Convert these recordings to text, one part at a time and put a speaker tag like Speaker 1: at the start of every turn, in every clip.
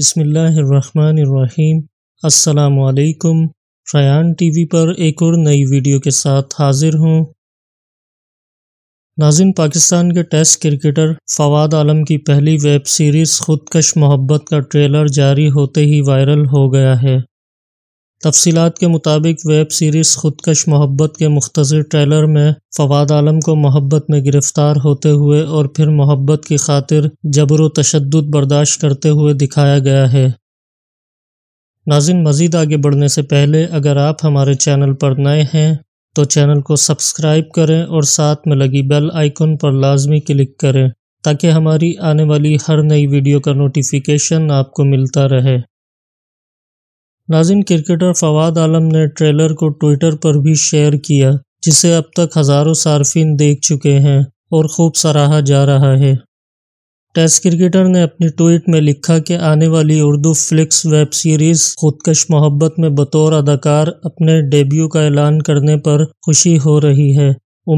Speaker 1: बिसमीम् अल्लाम Ryan TV पर एक और नई वीडियो के साथ हाजिर हूँ नाजिन पाकिस्तान के टेस्ट क्रिकेटर फवाद आलम की पहली वेब सीरीज़ खुदकश मोहब्बत का ट्रेलर जारी होते ही वायरल हो गया है तफसीत के मुताबिक वेब सीरीज़ खुदकश मोहब्बत के मुख्तर ट्रेलर में फवाद आलम को मोहब्बत में गिरफ्तार होते हुए और फिर मोहब्बत की खातिर जबर व तशद बर्दाश्त करते हुए दिखाया गया है नाजिन मज़ीद आगे बढ़ने से पहले अगर आप हमारे चैनल पर नए हैं तो चैनल को सब्सक्राइब करें और साथ में लगी बेल आइकन पर लाजमी क्लिक करें ताकि हमारी आने वाली हर नई वीडियो का नोटिफिकेशन आपको मिलता रहे नाजिन क्रिकेटर फवाद आलम ने ट्रेलर को ट्विटर पर भी शेयर किया जिसे अब तक हज़ारों सार्फिन देख चुके हैं और खूब सराहा जा रहा है टेस्ट क्रिकेटर ने अपनी ट्वीट में लिखा कि आने वाली Urduflix web series Khudkush Mohabbat में बतौर अदाकार अपने डेब्यू का ऐलान करने पर खुशी हो रही है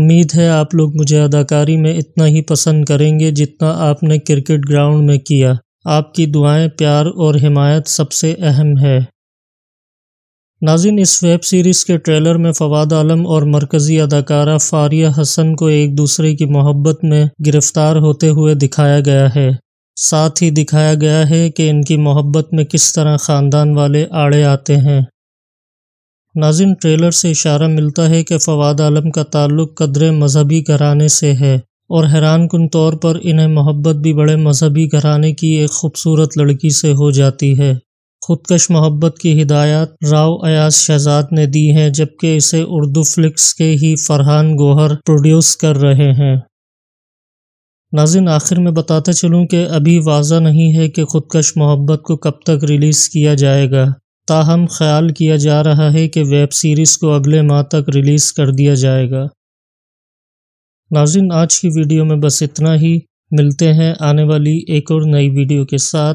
Speaker 1: उम्मीद है आप लोग मुझे अदाकारी में इतना ही पसंद करेंगे जितना आपने क्रिकेट ग्राउंड में किया आपकी दुआएं प्यार और हिमायत सबसे अहम है नाजिन इस वेब सीरीज़ के ट्रेलर में फवाद आलम और मरकज़ी अदाकारा फ़ारिया हसन को एक दूसरे की मोहब्बत में गिरफ्तार होते हुए दिखाया गया है साथ ही दिखाया गया है कि इनकी मोहब्बत में किस तरह ख़ानदान वाले आड़े आते हैं नाजिन ट्रेलर से इशारा मिलता है कि फवाद आलम का ताल्लुक़ कदर मजहबी घराने से है और हैरान कन तौर पर इन्हें मोहब्बत भी बड़े मजहबी घराने की एक खूबसूरत लड़की से हो जाती है खुदकश मोहब्बत की हिदायत राव अयाज शहजाद ने दी है जबकि इसे उर्दू फ्लिक्स के ही फरहान गोहर प्रोड्यूस कर रहे हैं नाजिन आखिर में बताते चलूँ कि अभी वाजा नहीं है कि खुदकश मोहब्बत को कब तक रिलीज़ किया जाएगा ताहम ख्याल किया जा रहा है कि वेब सीरीज़ को अगले माह तक रिलीज़ कर दिया जाएगा नाजिन आज की वीडियो में बस इतना ही मिलते हैं आने वाली एक और नई वीडियो के साथ